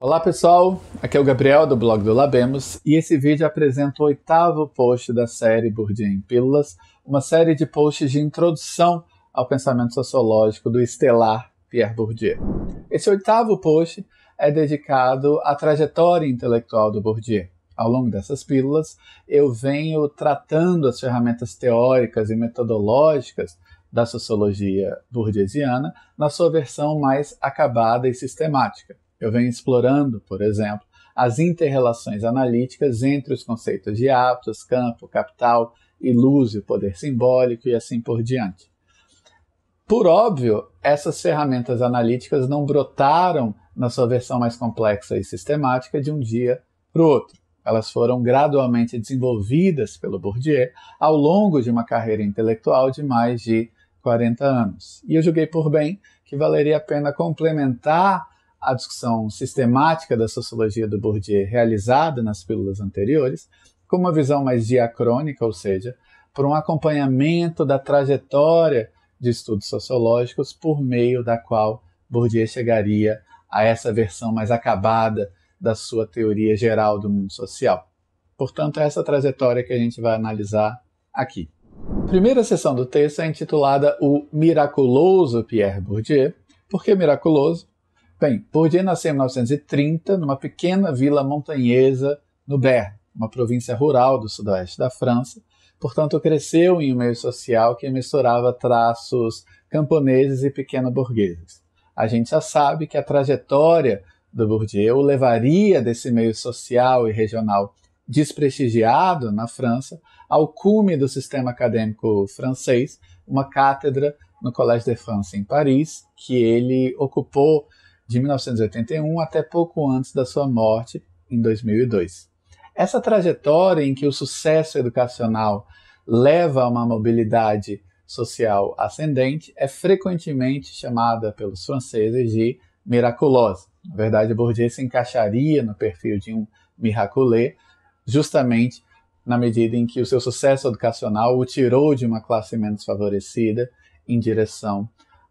Olá pessoal, aqui é o Gabriel do blog do Labemos e esse vídeo apresenta o oitavo post da série Bourdieu em Pílulas, uma série de posts de introdução ao pensamento sociológico do estelar Pierre Bourdieu. Esse oitavo post é dedicado à trajetória intelectual do Bourdieu. Ao longo dessas pílulas, eu venho tratando as ferramentas teóricas e metodológicas da sociologia bourdieusiana na sua versão mais acabada e sistemática. Eu venho explorando, por exemplo, as interrelações analíticas entre os conceitos de hábitos, campo, capital, ilúzio, poder simbólico e assim por diante. Por óbvio, essas ferramentas analíticas não brotaram na sua versão mais complexa e sistemática de um dia para o outro. Elas foram gradualmente desenvolvidas pelo Bourdieu ao longo de uma carreira intelectual de mais de 40 anos. E eu julguei por bem que valeria a pena complementar a discussão sistemática da sociologia do Bourdieu realizada nas pílulas anteriores, com uma visão mais diacrônica, ou seja, por um acompanhamento da trajetória de estudos sociológicos por meio da qual Bourdieu chegaria a essa versão mais acabada da sua teoria geral do mundo social. Portanto, é essa trajetória que a gente vai analisar aqui. A primeira sessão do texto é intitulada O Miraculoso Pierre Bourdieu. Por que miraculoso? Bem, Bourdieu nasceu em 1930 numa pequena vila montanhesa no Berre, uma província rural do sudoeste da França. Portanto, cresceu em um meio social que misturava traços camponeses e pequeno-burgueses. A gente já sabe que a trajetória do Bourdieu o levaria desse meio social e regional desprestigiado na França ao cume do sistema acadêmico francês, uma cátedra no Collège de France em Paris, que ele ocupou de 1981 até pouco antes da sua morte, em 2002. Essa trajetória em que o sucesso educacional leva a uma mobilidade social ascendente é frequentemente chamada pelos franceses de miraculosa. Na verdade, Bourdieu se encaixaria no perfil de um miraculé, justamente na medida em que o seu sucesso educacional o tirou de uma classe menos favorecida em direção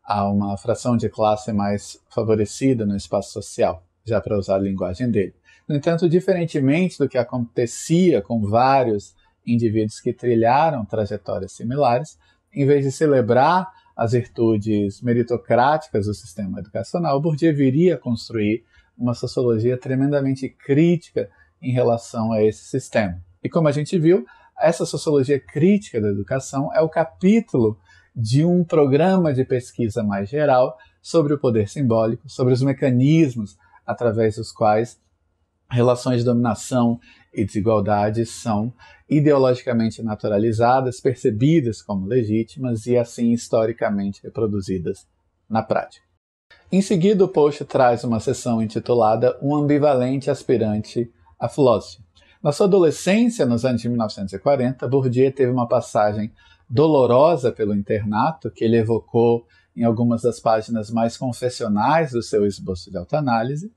a uma fração de classe mais favorecida no espaço social, já para usar a linguagem dele. No entanto, diferentemente do que acontecia com vários indivíduos que trilharam trajetórias similares, em vez de celebrar as virtudes meritocráticas do sistema educacional, Bourdieu viria a construir uma sociologia tremendamente crítica em relação a esse sistema. E como a gente viu, essa sociologia crítica da educação é o capítulo de um programa de pesquisa mais geral sobre o poder simbólico, sobre os mecanismos através dos quais relações de dominação e desigualdade são ideologicamente naturalizadas, percebidas como legítimas e assim historicamente reproduzidas na prática. Em seguida, o post traz uma sessão intitulada Um ambivalente aspirante à filosofia". Na sua adolescência, nos anos de 1940, Bourdieu teve uma passagem dolorosa pelo internato, que ele evocou em algumas das páginas mais confessionais do seu esboço de autoanálise.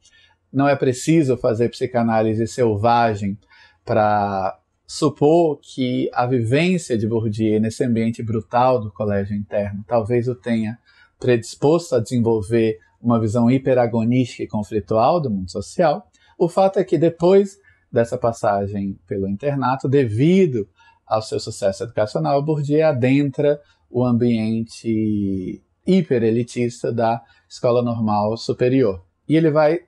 Não é preciso fazer psicanálise selvagem para supor que a vivência de Bourdieu nesse ambiente brutal do colégio interno talvez o tenha predisposto a desenvolver uma visão hiperagonística e conflitual do mundo social. O fato é que depois dessa passagem pelo internato, devido ao seu sucesso educacional, Bourdieu adentra o ambiente hiperelitista da escola normal superior. E ele vai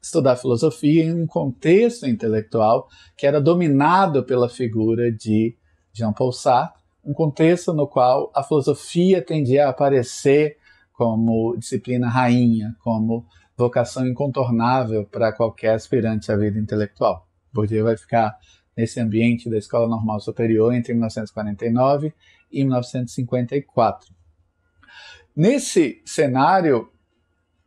estudar filosofia em um contexto intelectual que era dominado pela figura de Jean-Paul Sartre, um contexto no qual a filosofia tendia a aparecer como disciplina rainha, como vocação incontornável para qualquer aspirante à vida intelectual. Bourdieu vai ficar nesse ambiente da Escola Normal Superior entre 1949 e 1954. Nesse cenário,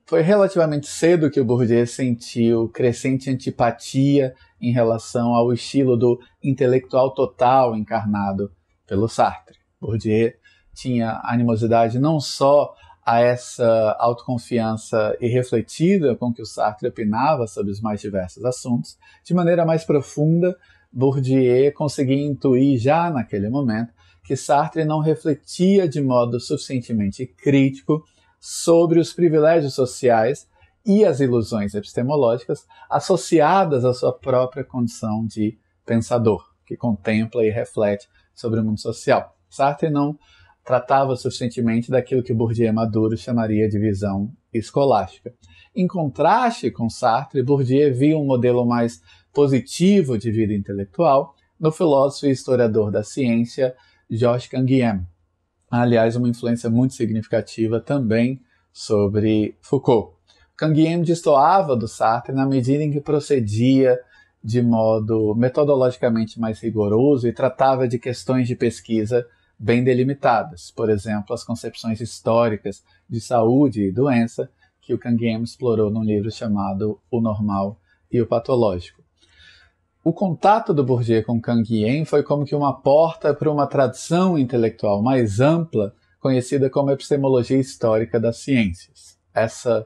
foi relativamente cedo que o Bourdieu sentiu crescente antipatia em relação ao estilo do intelectual total encarnado pelo Sartre. Bourdieu tinha animosidade não só a essa autoconfiança irrefletida com que o Sartre opinava sobre os mais diversos assuntos, de maneira mais profunda Bourdieu conseguia intuir já naquele momento que Sartre não refletia de modo suficientemente crítico sobre os privilégios sociais e as ilusões epistemológicas associadas à sua própria condição de pensador, que contempla e reflete sobre o mundo social. Sartre não tratava suficientemente daquilo que Bourdieu Maduro chamaria de visão escolástica. Em contraste com Sartre, Bourdieu via um modelo mais positivo de vida intelectual no filósofo e historiador da ciência Georges Canguiem. Aliás, uma influência muito significativa também sobre Foucault. Canguiem destoava do Sartre na medida em que procedia de modo metodologicamente mais rigoroso e tratava de questões de pesquisa bem delimitadas, por exemplo, as concepções históricas de saúde e doença que o Canguiem explorou num livro chamado O Normal e o Patológico. O contato do Bourdieu com Kang Yen foi como que uma porta para uma tradição intelectual mais ampla, conhecida como epistemologia histórica das ciências. Essa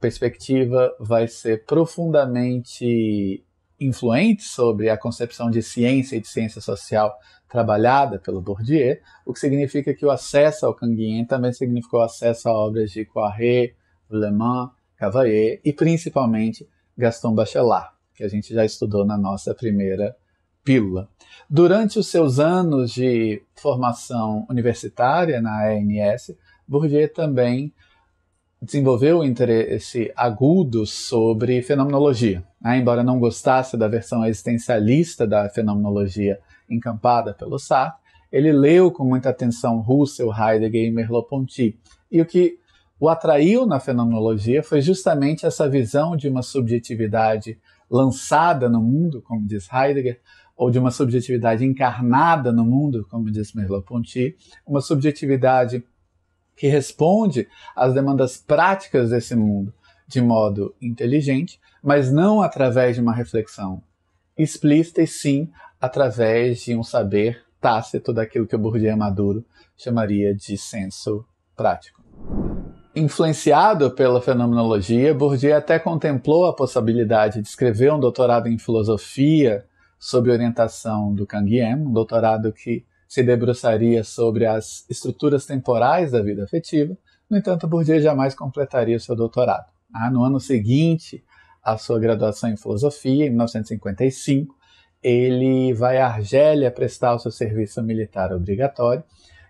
perspectiva vai ser profundamente influente sobre a concepção de ciência e de ciência social trabalhada pelo Bourdieu, o que significa que o acesso ao Canguien também significou acesso a obras de Le Mans, Cavalier e principalmente Gaston Bachelard que a gente já estudou na nossa primeira pílula. Durante os seus anos de formação universitária na ANS, Bourdieu também desenvolveu um interesse agudo sobre fenomenologia. Né? Embora não gostasse da versão existencialista da fenomenologia encampada pelo Sartre, ele leu com muita atenção Russell, Heidegger e Merleau-Ponty. E o que o atraiu na fenomenologia foi justamente essa visão de uma subjetividade lançada no mundo, como diz Heidegger, ou de uma subjetividade encarnada no mundo, como diz Merleau-Ponty, uma subjetividade que responde às demandas práticas desse mundo de modo inteligente, mas não através de uma reflexão explícita, e sim através de um saber tácito daquilo que o Bourdieu Maduro chamaria de senso prático. Influenciado pela fenomenologia, Bourdieu até contemplou a possibilidade de escrever um doutorado em filosofia sob orientação do Canguiem, um doutorado que se debruçaria sobre as estruturas temporais da vida afetiva. No entanto, Bourdieu jamais completaria o seu doutorado. Ah, no ano seguinte à sua graduação em filosofia, em 1955, ele vai à Argélia prestar o seu serviço militar obrigatório,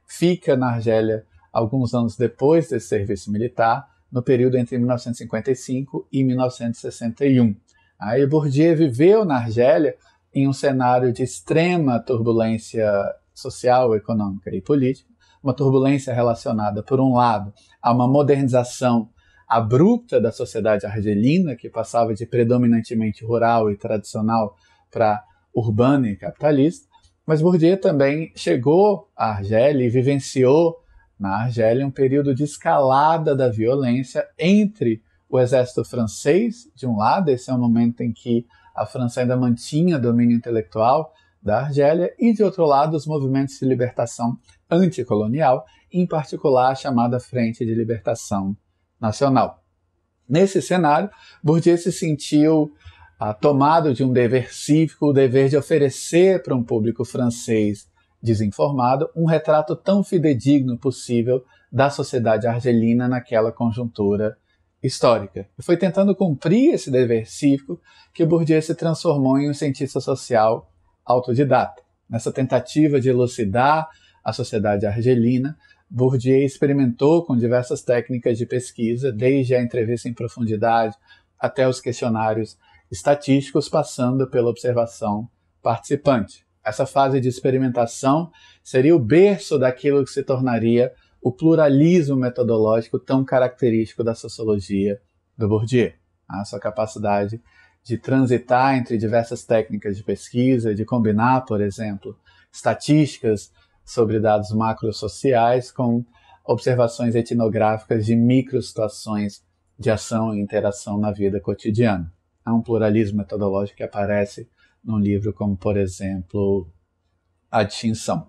fica na Argélia alguns anos depois desse serviço militar, no período entre 1955 e 1961. Aí Bourdieu viveu na Argélia em um cenário de extrema turbulência social, econômica e política, uma turbulência relacionada, por um lado, a uma modernização abrupta da sociedade argelina, que passava de predominantemente rural e tradicional para urbana e capitalista, mas Bourdieu também chegou à Argélia e vivenciou na Argélia um período de escalada da violência entre o exército francês, de um lado, esse é o um momento em que a França ainda mantinha domínio intelectual da Argélia, e de outro lado, os movimentos de libertação anticolonial, em particular a chamada Frente de Libertação Nacional. Nesse cenário, Bourdieu se sentiu ah, tomado de um dever cívico, o dever de oferecer para um público francês desinformado, um retrato tão fidedigno possível da sociedade argelina naquela conjuntura histórica. E foi tentando cumprir esse dever cívico que Bourdieu se transformou em um cientista social autodidata. Nessa tentativa de elucidar a sociedade argelina, Bourdieu experimentou com diversas técnicas de pesquisa, desde a entrevista em profundidade até os questionários estatísticos, passando pela observação participante. Essa fase de experimentação seria o berço daquilo que se tornaria o pluralismo metodológico tão característico da sociologia do Bourdieu, a sua capacidade de transitar entre diversas técnicas de pesquisa, de combinar, por exemplo, estatísticas sobre dados macrosociais com observações etnográficas de microsituações de ação e interação na vida cotidiana. É um pluralismo metodológico que aparece num livro como, por exemplo, A Distinção.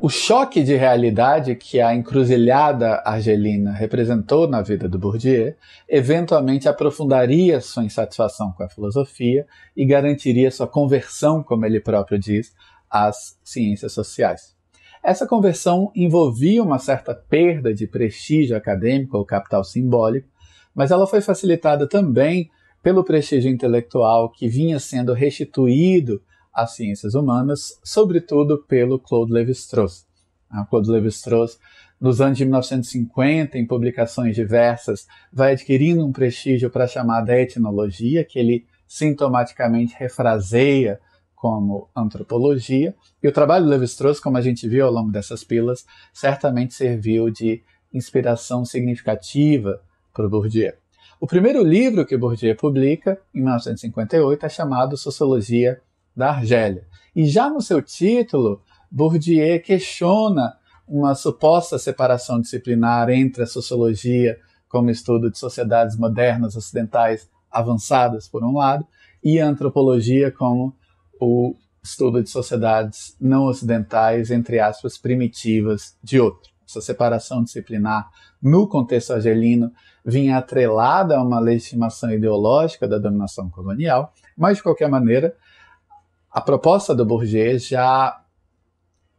O choque de realidade que a encruzilhada argelina representou na vida do Bourdieu eventualmente aprofundaria sua insatisfação com a filosofia e garantiria sua conversão, como ele próprio diz, às ciências sociais. Essa conversão envolvia uma certa perda de prestígio acadêmico ou capital simbólico, mas ela foi facilitada também pelo prestígio intelectual que vinha sendo restituído às ciências humanas, sobretudo pelo Claude Lévi-Strauss. Ah, Claude Lévi-Strauss, nos anos de 1950, em publicações diversas, vai adquirindo um prestígio para a chamada etnologia, que ele sintomaticamente refraseia como antropologia. E o trabalho de Lévi-Strauss, como a gente viu ao longo dessas pilas, certamente serviu de inspiração significativa para o Bourdieu. O primeiro livro que Bourdieu publica, em 1958, é chamado Sociologia da Argélia. E já no seu título, Bourdieu questiona uma suposta separação disciplinar entre a sociologia como estudo de sociedades modernas ocidentais avançadas, por um lado, e a antropologia como o estudo de sociedades não ocidentais, entre aspas, primitivas, de outro essa separação disciplinar no contexto argelino vinha atrelada a uma legitimação ideológica da dominação colonial, mas de qualquer maneira, a proposta do Bourget já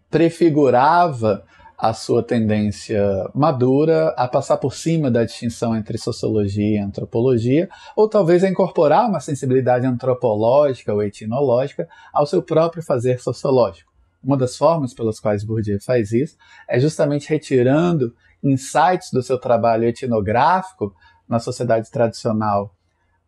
prefigurava a sua tendência madura a passar por cima da distinção entre sociologia e antropologia, ou talvez a incorporar uma sensibilidade antropológica ou etnológica ao seu próprio fazer sociológico. Uma das formas pelas quais Bourdieu faz isso é justamente retirando insights do seu trabalho etnográfico na sociedade tradicional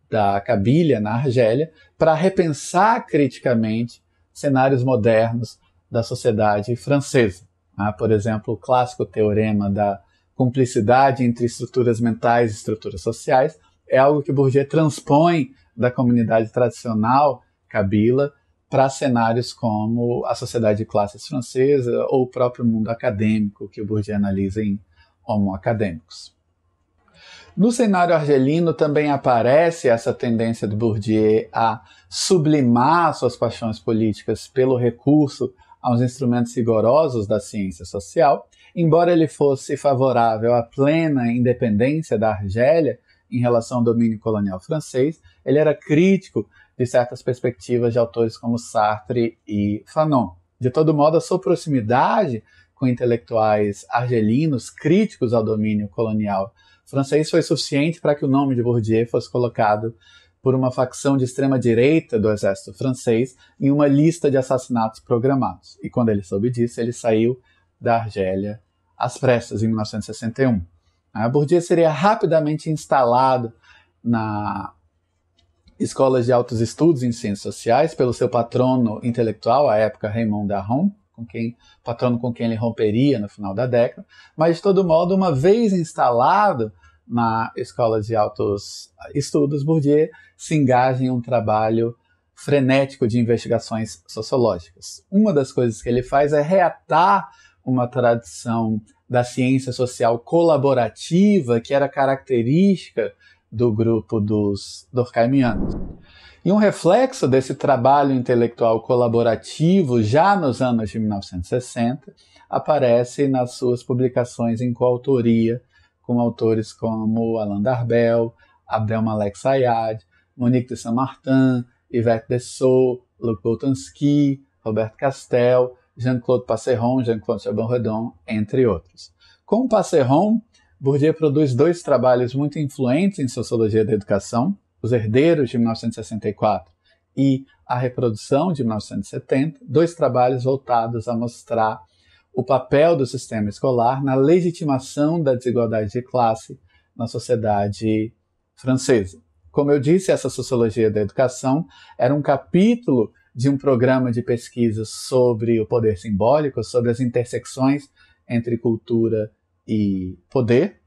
da Cabilha, na Argélia, para repensar criticamente cenários modernos da sociedade francesa. Né? por exemplo, o clássico teorema da cumplicidade entre estruturas mentais e estruturas sociais é algo que Bourdieu transpõe da comunidade tradicional cabila para cenários como a sociedade de classes francesa ou o próprio mundo acadêmico, que o Bourdieu analisa em Homo Acadêmicos. No cenário argelino também aparece essa tendência do Bourdieu a sublimar suas paixões políticas pelo recurso aos instrumentos rigorosos da ciência social, embora ele fosse favorável à plena independência da Argélia em relação ao domínio colonial francês, ele era crítico de certas perspectivas de autores como Sartre e Fanon. De todo modo, a sua proximidade com intelectuais argelinos críticos ao domínio colonial francês foi suficiente para que o nome de Bourdieu fosse colocado por uma facção de extrema-direita do exército francês em uma lista de assassinatos programados. E quando ele soube disso, ele saiu da Argélia às pressas, em 1961. Ah, Bourdieu seria rapidamente instalado na escolas de altos estudos em ciências sociais pelo seu patrono intelectual, à época Raymond Aron, com quem, patrono com quem ele romperia no final da década, mas de todo modo, uma vez instalado na escola de altos estudos, Bourdieu se engaja em um trabalho frenético de investigações sociológicas. Uma das coisas que ele faz é reatar uma tradição da ciência social colaborativa que era característica do grupo dos Durkheimianos. E um reflexo desse trabalho intelectual colaborativo já nos anos de 1960 aparece nas suas publicações em coautoria com autores como Alain Darbel, Abdelmalek Sayad, Monique de Saint-Martin, Yvette Dessau, Luc Boltanski, Roberto Castel, Jean-Claude Passeron, Jean-Claude chabon redon entre outros. Com Passeron, Bourdieu produz dois trabalhos muito influentes em Sociologia da Educação, Os Herdeiros, de 1964, e A Reprodução, de 1970, dois trabalhos voltados a mostrar o papel do sistema escolar na legitimação da desigualdade de classe na sociedade francesa. Como eu disse, essa Sociologia da Educação era um capítulo de um programa de pesquisa sobre o poder simbólico, sobre as intersecções entre cultura e Poder,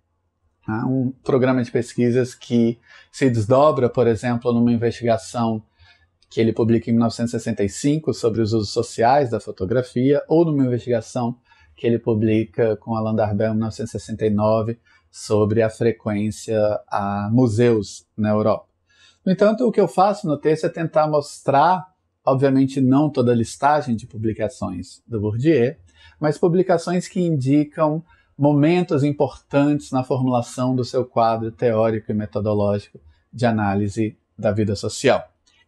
né? um programa de pesquisas que se desdobra, por exemplo, numa investigação que ele publica em 1965 sobre os usos sociais da fotografia, ou numa investigação que ele publica com Alain Darbel em 1969 sobre a frequência a museus na Europa. No entanto, o que eu faço no texto é tentar mostrar, obviamente não toda a listagem de publicações do Bourdieu, mas publicações que indicam momentos importantes na formulação do seu quadro teórico e metodológico de análise da vida social.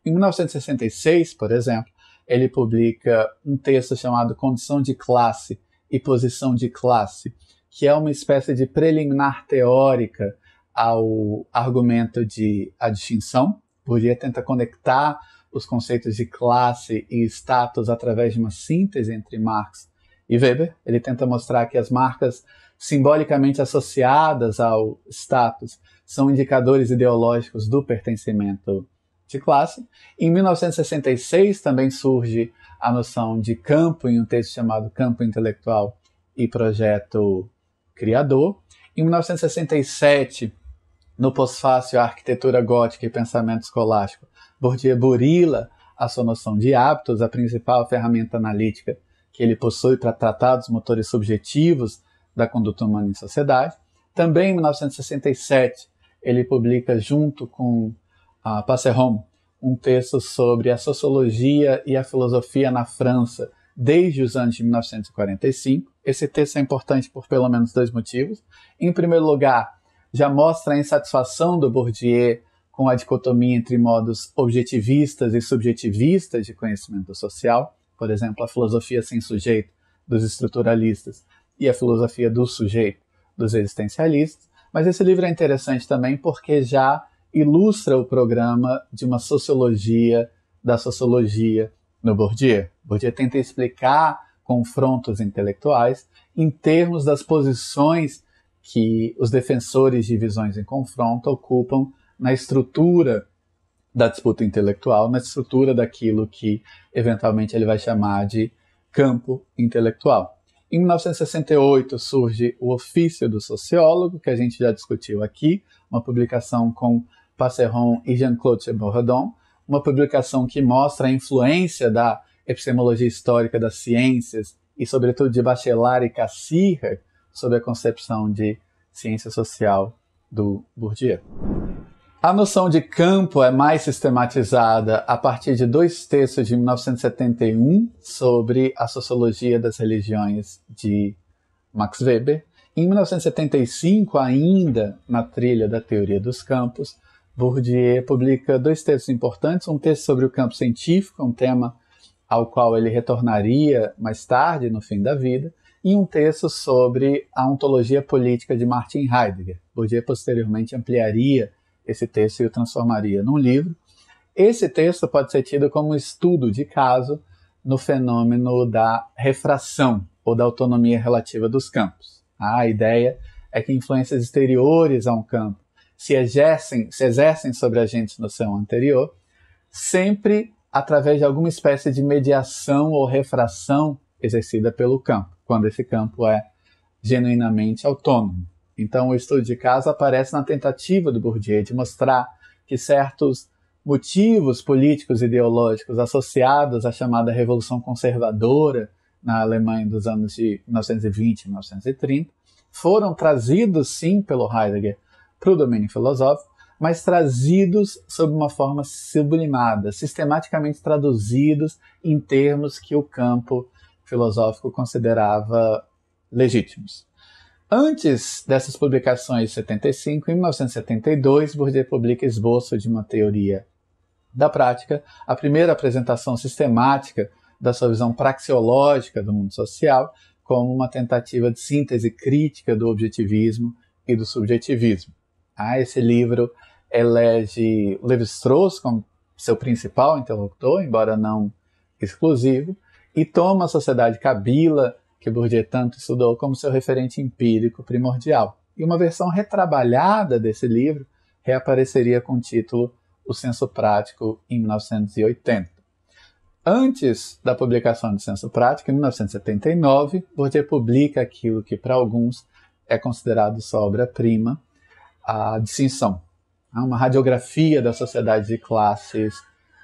Em 1966, por exemplo, ele publica um texto chamado Condição de Classe e Posição de Classe, que é uma espécie de preliminar teórica ao argumento de a distinção. Bourdieu tenta conectar os conceitos de classe e status através de uma síntese entre Marx e Weber. Ele tenta mostrar que as marcas simbolicamente associadas ao status são indicadores ideológicos do pertencimento de classe. Em 1966 também surge a noção de campo em um texto chamado Campo Intelectual e Projeto Criador. Em 1967, no pós-fácil Arquitetura Gótica e Pensamento Escolástico, Bourdieu burila a sua noção de hábitos, a principal ferramenta analítica que ele possui para tratar dos motores subjetivos da conduta humana em sociedade. Também em 1967, ele publica, junto com a Passeron, um texto sobre a sociologia e a filosofia na França desde os anos de 1945. Esse texto é importante por pelo menos dois motivos. Em primeiro lugar, já mostra a insatisfação do Bourdieu com a dicotomia entre modos objetivistas e subjetivistas de conhecimento social por exemplo, a filosofia sem sujeito dos estruturalistas e a filosofia do sujeito dos existencialistas. Mas esse livro é interessante também porque já ilustra o programa de uma sociologia da sociologia no Bourdieu. Bourdieu tenta explicar confrontos intelectuais em termos das posições que os defensores de visões em confronto ocupam na estrutura da disputa intelectual, na estrutura daquilo que eventualmente ele vai chamar de campo intelectual. Em 1968 surge O Ofício do Sociólogo, que a gente já discutiu aqui, uma publicação com Passeron e Jean-Claude Bourdon, uma publicação que mostra a influência da epistemologia histórica das ciências e, sobretudo, de Bachelard e Cassirer sobre a concepção de ciência social do Bourdieu. A noção de campo é mais sistematizada a partir de dois textos de 1971 sobre a sociologia das religiões de Max Weber. Em 1975, ainda na trilha da teoria dos campos, Bourdieu publica dois textos importantes: um texto sobre o campo científico, um tema ao qual ele retornaria mais tarde, no fim da vida, e um texto sobre a ontologia política de Martin Heidegger. Bourdieu posteriormente ampliaria esse texto e o transformaria num livro. Esse texto pode ser tido como um estudo de caso no fenômeno da refração ou da autonomia relativa dos campos. Ah, a ideia é que influências exteriores a um campo se exercem, se exercem sobre agentes no seu anterior, sempre através de alguma espécie de mediação ou refração exercida pelo campo, quando esse campo é genuinamente autônomo. Então, o estudo de caso aparece na tentativa do Bourdieu de mostrar que certos motivos políticos e ideológicos associados à chamada Revolução Conservadora na Alemanha dos anos de 1920 e 1930 foram trazidos, sim, pelo Heidegger para o domínio filosófico, mas trazidos sob uma forma sublimada, sistematicamente traduzidos em termos que o campo filosófico considerava legítimos. Antes dessas publicações de 75, em 1972, Bourdieu publica Esboço de uma Teoria da Prática, a primeira apresentação sistemática da sua visão praxeológica do mundo social, como uma tentativa de síntese crítica do objetivismo e do subjetivismo. Ah, esse livro elege Levi-Strauss como seu principal interlocutor, embora não exclusivo, e toma a sociedade cabila que Bourdieu tanto estudou como seu referente empírico primordial. E uma versão retrabalhada desse livro reapareceria com o título O Senso Prático em 1980. Antes da publicação do Senso Prático, em 1979, Bourdieu publica aquilo que para alguns é considerado sua obra-prima, a distinção, né, uma radiografia da sociedade de classes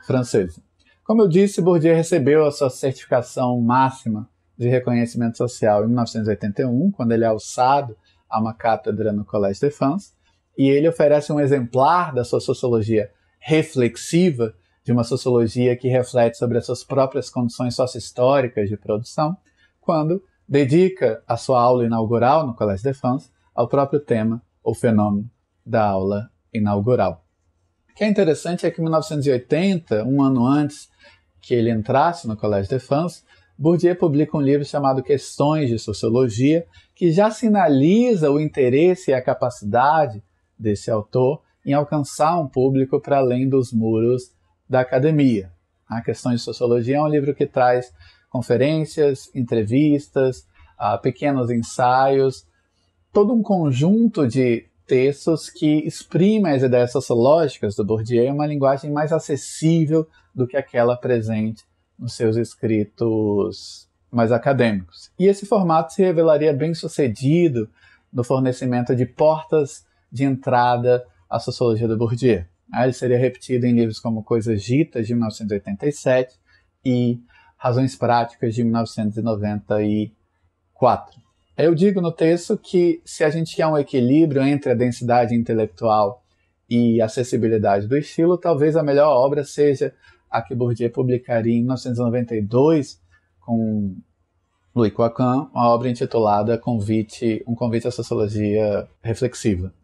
francesa. Como eu disse, Bourdieu recebeu a sua certificação máxima de Reconhecimento Social em 1981, quando ele é alçado a uma cátedra no Collège de France, e ele oferece um exemplar da sua sociologia reflexiva, de uma sociologia que reflete sobre as suas próprias condições sociohistóricas de produção, quando dedica a sua aula inaugural no Collège de France ao próprio tema ou fenômeno da aula inaugural. O que é interessante é que em 1980, um ano antes que ele entrasse no Collège de France, Bourdieu publica um livro chamado Questões de Sociologia, que já sinaliza o interesse e a capacidade desse autor em alcançar um público para além dos muros da academia. A Questões de Sociologia é um livro que traz conferências, entrevistas, ah, pequenos ensaios, todo um conjunto de textos que exprimem as ideias sociológicas do Bourdieu em uma linguagem mais acessível do que aquela presente nos seus escritos mais acadêmicos. E esse formato se revelaria bem sucedido no fornecimento de portas de entrada à sociologia do Bourdieu. Ah, ele seria repetido em livros como Coisas Ditas, de 1987, e Razões Práticas, de 1994. Eu digo no texto que se a gente quer um equilíbrio entre a densidade intelectual e acessibilidade do estilo, talvez a melhor obra seja a que Bourdieu publicaria em 1992 com Louis Coquin, uma obra intitulada Convite, Um Convite à Sociologia Reflexiva.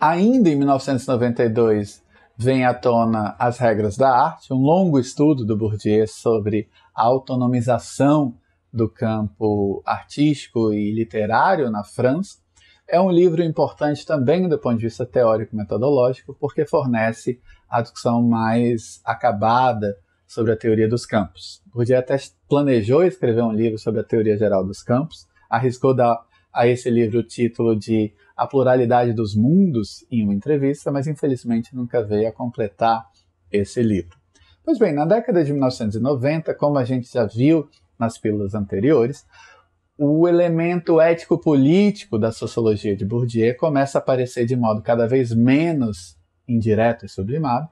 Ainda em 1992, vem à tona As Regras da Arte, um longo estudo do Bourdieu sobre a autonomização do campo artístico e literário na França. É um livro importante também do ponto de vista teórico-metodológico, porque fornece a discussão mais acabada sobre a teoria dos campos. Bourdieu até planejou escrever um livro sobre a teoria geral dos campos, arriscou dar a esse livro o título de A Pluralidade dos Mundos em uma entrevista, mas infelizmente nunca veio a completar esse livro. Pois bem, na década de 1990, como a gente já viu nas pílulas anteriores, o elemento ético-político da sociologia de Bourdieu começa a aparecer de modo cada vez menos indireto e sublimado,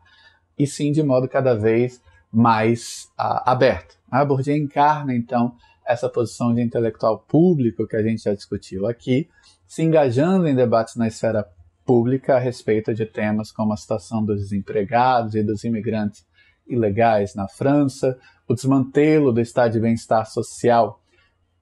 e sim de modo cada vez mais uh, aberto. A ah, Bourdieu encarna, então, essa posição de intelectual público que a gente já discutiu aqui, se engajando em debates na esfera pública a respeito de temas como a situação dos desempregados e dos imigrantes ilegais na França, o desmantelo do estado de bem-estar social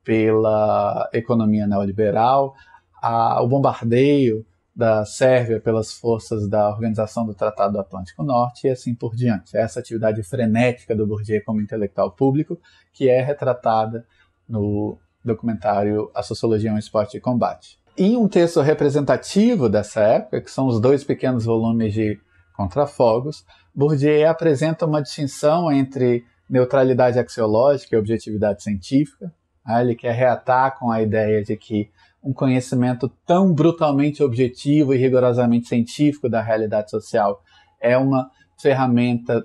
pela economia neoliberal, a, o bombardeio da Sérvia pelas forças da Organização do Tratado do Atlântico Norte e assim por diante. Essa atividade frenética do Bourdieu como intelectual público, que é retratada no documentário A Sociologia é um Esporte de Combate. E um texto representativo dessa época, que são os dois pequenos volumes de Contrafogos, Bourdieu apresenta uma distinção entre neutralidade axiológica e objetividade científica, ele quer reatar com a ideia de que um conhecimento tão brutalmente objetivo e rigorosamente científico da realidade social é uma ferramenta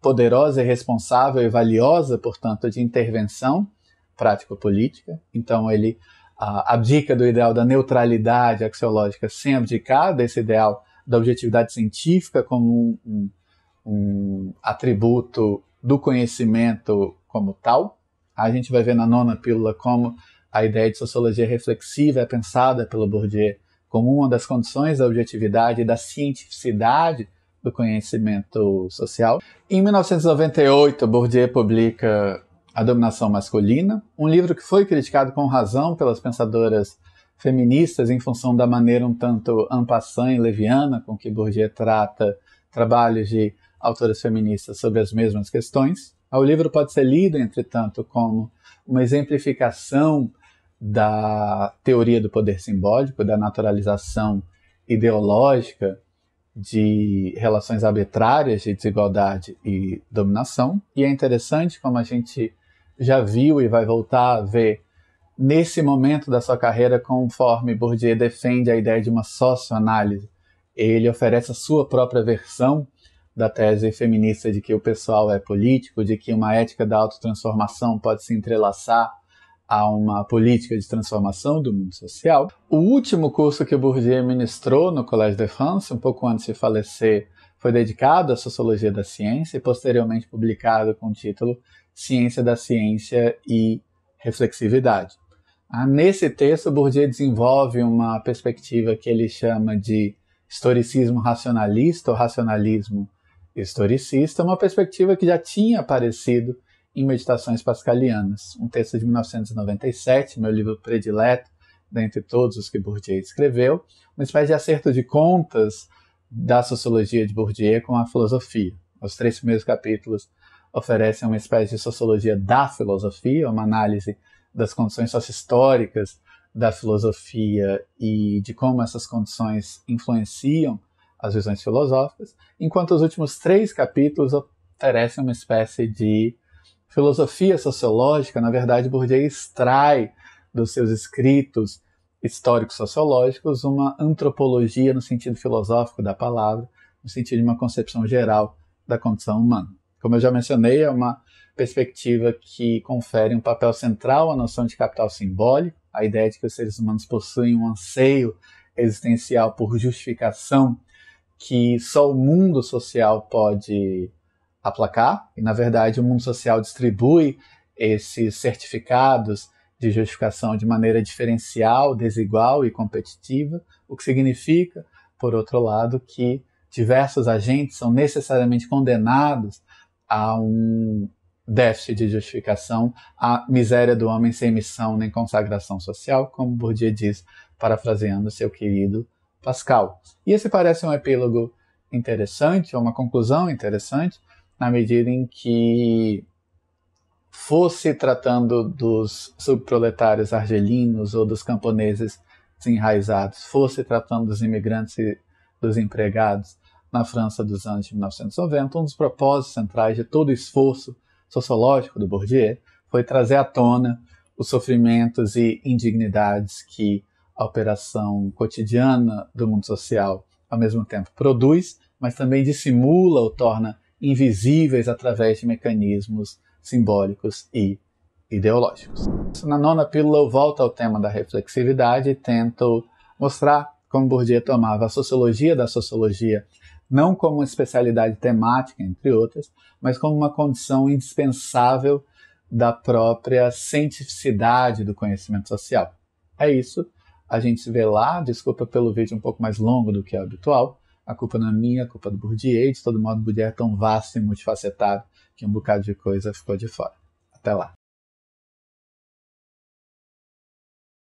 poderosa e responsável e valiosa, portanto, de intervenção prático-política. Então, ele uh, abdica do ideal da neutralidade axiológica sem abdicar desse ideal da objetividade científica como um, um, um atributo do conhecimento como tal. A gente vai ver na nona pílula como a ideia de sociologia reflexiva é pensada pelo Bourdieu como uma das condições da objetividade e da cientificidade do conhecimento social. Em 1998, Bourdieu publica A Dominação Masculina, um livro que foi criticado com razão pelas pensadoras feministas em função da maneira um tanto ampassã e leviana com que Bourdieu trata trabalhos de autoras feministas sobre as mesmas questões. O livro pode ser lido, entretanto, como uma exemplificação da teoria do poder simbólico, da naturalização ideológica de relações arbitrárias de desigualdade e dominação. E é interessante como a gente já viu e vai voltar a ver nesse momento da sua carreira, conforme Bourdieu defende a ideia de uma socioanálise. Ele oferece a sua própria versão da tese feminista de que o pessoal é político, de que uma ética da autotransformação pode se entrelaçar a uma política de transformação do mundo social. O último curso que o Bourdieu ministrou no Collège de France, um pouco antes de falecer, foi dedicado à sociologia da ciência e posteriormente publicado com o título Ciência da Ciência e Reflexividade. Ah, nesse texto, Bourdieu desenvolve uma perspectiva que ele chama de historicismo racionalista ou racionalismo Historicista é uma perspectiva que já tinha aparecido em Meditações Pascalianas, um texto de 1997, meu livro predileto, dentre todos os que Bourdieu escreveu, uma espécie de acerto de contas da sociologia de Bourdieu com a filosofia. Os três primeiros capítulos oferecem uma espécie de sociologia da filosofia, uma análise das condições sociohistóricas da filosofia e de como essas condições influenciam as visões filosóficas, enquanto os últimos três capítulos oferecem uma espécie de filosofia sociológica. Na verdade, Bourdieu extrai dos seus escritos históricos sociológicos uma antropologia no sentido filosófico da palavra, no sentido de uma concepção geral da condição humana. Como eu já mencionei, é uma perspectiva que confere um papel central à noção de capital simbólico, a ideia de que os seres humanos possuem um anseio existencial por justificação que só o mundo social pode aplacar, e na verdade o mundo social distribui esses certificados de justificação de maneira diferencial, desigual e competitiva, o que significa, por outro lado, que diversos agentes são necessariamente condenados a um déficit de justificação, a miséria do homem sem missão nem consagração social, como Bourdieu diz, parafraseando seu querido Pascal. E esse parece um epílogo interessante, ou uma conclusão interessante, na medida em que fosse tratando dos subproletários argelinos ou dos camponeses desenraizados, fosse tratando dos imigrantes e dos empregados na França dos anos de 1990, um dos propósitos centrais de todo o esforço sociológico do Bourdieu foi trazer à tona os sofrimentos e indignidades que a operação cotidiana do mundo social, ao mesmo tempo produz, mas também dissimula ou torna invisíveis através de mecanismos simbólicos e ideológicos. Na nona pílula, eu volto ao tema da reflexividade e tento mostrar como Bourdieu tomava a sociologia da sociologia não como uma especialidade temática, entre outras, mas como uma condição indispensável da própria cientificidade do conhecimento social. É isso a gente se vê lá, desculpa pelo vídeo um pouco mais longo do que é habitual. A culpa não é minha, a culpa é do Bourdieu, de todo modo, o Bourdieu é tão vasto e multifacetado que um bocado de coisa ficou de fora. Até lá.